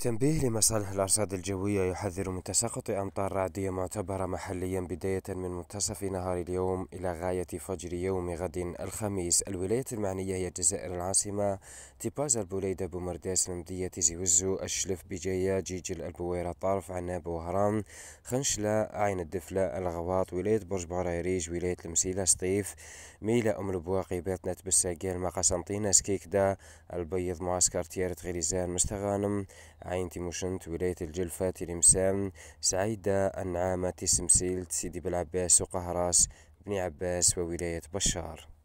تنبيه لمصالح الأرصاد الجوية يحذر من تساقط أمطار رعدية معتبرة محليا بداية من منتصف نهار اليوم إلى غاية فجر يوم غد الخميس الولايات المعنية هي الجزائر العاصمة طباز البوليدة بومرداس المدية زيوزو الشلف بجاية جيجل البويرة طرف عناب وهران خنشلة عين الدفلة الغواط ولاية برج بوريريج ولاية المسيلة سطيف ميلة أم البواقي باتنت بالساقيل مقسنطينة سكيكدا البيض معسكر تيارة غريزان مستغانم عين تيموشنت ولاية الجلفة تلمسان سعيدة النعامة تسمسيل سيدي بلعباس وقهراس بن عباس وولاية بشار